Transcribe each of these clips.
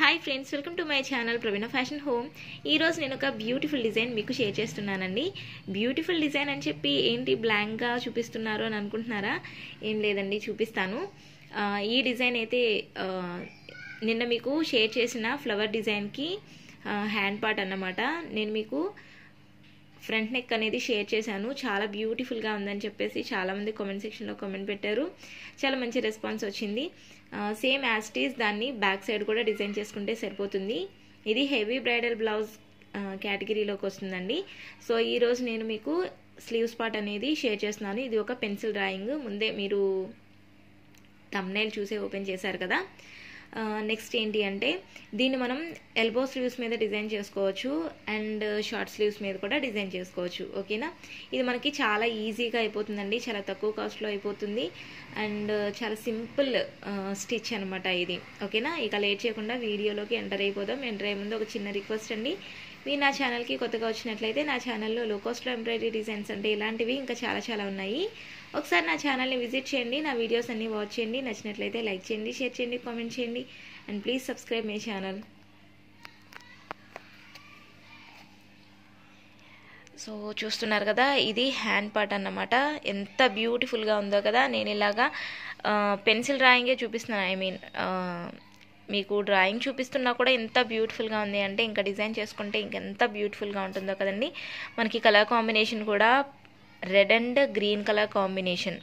hi friends welcome to my channel Praveena fashion home ఈరోజు నేను ఒక బ్యూటిఫుల్ డిజైన్ మీకు షేర్ చేస్తున్నానండి బ్యూటిఫుల్ డిజైన్ అని చెప్పి ఏంటి బ్లాంక్గా చూపిస్తున్నారు అని అనుకుంటున్నారా ఏం లేదండి చూపిస్తాను ఈ డిజైన్ అయితే నిన్న మీకు షేర్ చేసిన ఫ్లవర్ డిజైన్కి హ్యాండ్ పార్ట్ అన్నమాట నేను మీకు ఫ్రంట్ నెక్ అనేది షేర్ చేశాను చాలా బ్యూటిఫుల్గా ఉందని చెప్పేసి చాలామంది కామెంట్ సెక్షన్లో కామెంట్ పెట్టారు చాలా మంచి రెస్పాన్స్ వచ్చింది సేమ్ యాస్టీస్ దాన్ని బ్యాక్ సైడ్ కూడా డిజైన్ చేసుకుంటే సరిపోతుంది ఇది హెవీ బ్రైడల్ బ్లౌజ్ కేటగిరీలోకి వస్తుందండి సో ఈరోజు నేను మీకు స్లీవ్స్ పార్ట్ అనేది షేర్ చేస్తున్నాను ఇది ఒక పెన్సిల్ డ్రాయింగ్ ముందే మీరు తమ్నైల్ చూసే ఓపెన్ చేశారు కదా నెక్స్ట్ ఏంటి అంటే దీన్ని మనం ఎల్బో స్లీవ్స్ మీద డిజైన్ చేసుకోవచ్చు అండ్ షార్ట్ స్లీవ్స్ మీద కూడా డిజైన్ చేసుకోవచ్చు ఓకేనా ఇది మనకి చాలా ఈజీగా అయిపోతుందండి చాలా తక్కువ కాస్ట్లో అయిపోతుంది అండ్ చాలా సింపుల్ స్టిచ్ అనమాట ఇది ఓకేనా ఇక లేట్ చేయకుండా వీడియోలోకి ఎంటర్ అయిపోదాం ఎంటర్ అయ్యే ముందు ఒక చిన్న రిక్వెస్ట్ అండి మీరు నా ఛానల్కి కొత్తగా వచ్చినట్లయితే నా ఛానల్లో లో కాస్ట్లో ఎంబ్రాయిడరీ డిజైన్స్ అంటే ఇలాంటివి ఇంకా చాలా చాలా ఉన్నాయి ఒకసారి నా ఛానల్ని విజిట్ చేయండి నా వీడియోస్ అన్నీ వాచ్ చేయండి నచ్చినట్లయితే లైక్ చేయండి షేర్ చేయండి కామెంట్ చేయండి and please subscribe my channel so చూస్తున్నారు కదా ఇది హ్యాండ్ పార్ట్ అన్నమాట ఎంత బ్యూటిఫుల్గా ఉందో కదా నేను ఇలాగా పెన్సిల్ డ్రాయింగే చూపిస్తున్నాను ఐ మీన్ మీకు డ్రాయింగ్ చూపిస్తున్నా కూడా ఎంత బ్యూటిఫుల్గా ఉంది అంటే ఇంకా డిజైన్ చేసుకుంటే ఇంకెంత బ్యూటిఫుల్గా ఉంటుందో కదండి మనకి కలర్ కాంబినేషన్ కూడా red and green colour combination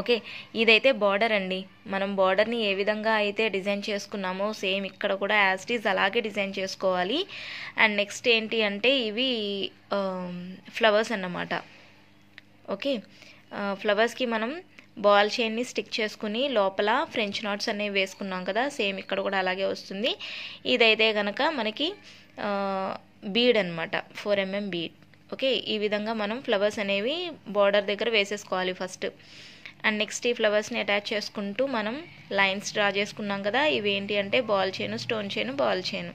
okay ఇదైతే బార్డర్ అండి మనం బార్డర్ని ఏ విధంగా అయితే డిజైన్ చేసుకున్నామో సేమ్ ఇక్కడ కూడా ఈజ్ అలాగే డిజైన్ చేసుకోవాలి అండ్ నెక్స్ట్ ఏంటి అంటే ఇవి ఫ్లవర్స్ అన్నమాట ఓకే ఫ్లవర్స్కి మనం బాల్ చైన్ని స్టిక్ చేసుకుని లోపల ఫ్రెంచ్ నాట్స్ అనేవి వేసుకున్నాం కదా సేమ్ ఇక్కడ కూడా అలాగే వస్తుంది ఇదైతే కనుక మనకి బీడ్ అనమాట ఫోర్ ఎంఎం బీడ్ ఓకే ఈ విధంగా మనం ఫ్లవర్స్ అనేవి బార్డర్ దగ్గర వేసేసుకోవాలి ఫస్ట్ అండ్ నెక్స్ట్ ఈ ఫ్లవర్స్ని అటాచ్ చేసుకుంటూ మనం లైన్స్ డ్రా చేసుకున్నాం కదా ఇవేంటి అంటే ball chain stone chain ball chain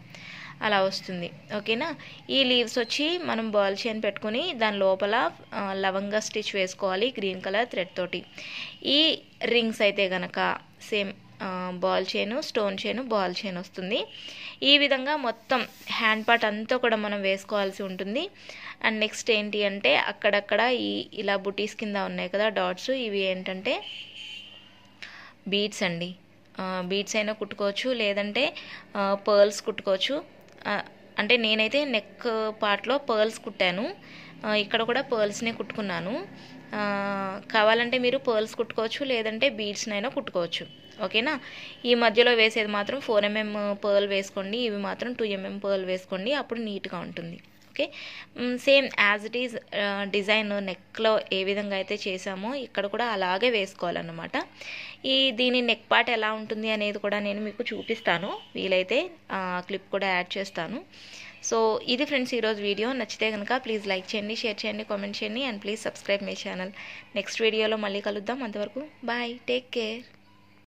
అలా వస్తుంది ఓకేనా ఈ లీవ్స్ వచ్చి మనం బాల్ చైన్ పెట్టుకుని దాని లోపల లవంగా స్టిచ్ వేసుకోవాలి గ్రీన్ కలర్ థ్రెడ్ తోటి ఈ రింగ్స్ అయితే గనక same ball chain stone chain ball chain వస్తుంది ఈ విధంగా మొత్తం హ్యాండ్ పార్ట్ అంతా కూడా మనం వేసుకోవాల్సి ఉంటుంది అండ్ నెక్స్ట్ ఏంటి అంటే అక్కడక్కడ ఈ ఇలా బుటీస్ కింద ఉన్నాయి కదా డాట్స్ ఇవి ఏంటంటే బీడ్స్ అండి బీడ్స్ అయినా కుట్టుకోవచ్చు లేదంటే పర్ల్స్ కుట్టుకోవచ్చు అంటే నేనైతే నెక్ పార్ట్లో పర్ల్స్ కుట్టాను ఇక్కడ కూడా పర్ల్స్నే కుట్టుకున్నాను కావాలంటే మీరు పర్ల్స్ కుట్టుకోవచ్చు లేదంటే బీడ్స్నైనా కుట్టుకోవచ్చు ఓకేనా ఈ మధ్యలో వేసేది మాత్రం ఫోర్ ఎంఎం పర్ల్ వేసుకోండి ఇవి మాత్రం టూ ఎంఎం పర్ల్ వేసుకోండి అప్పుడు నీట్గా ఉంటుంది okay same as it is design నెక్లో ఏ విధంగా అయితే చేసామో ఇక్కడ కూడా అలాగే వేసుకోవాలన్నమాట ఈ దీని నెక్ పార్ట్ ఎలా ఉంటుంది అనేది కూడా నేను మీకు చూపిస్తాను వీలైతే క్లిప్ కూడా యాడ్ చేస్తాను సో ఇది ఫ్రెండ్స్ ఈరోజు వీడియో నచ్చితే కనుక ప్లీజ్ లైక్ చేయండి షేర్ చేయండి కామెంట్ చేయండి and please subscribe my channel next వీడియోలో మళ్ళీ కలుద్దాం అంతవరకు బాయ్ టేక్ కేర్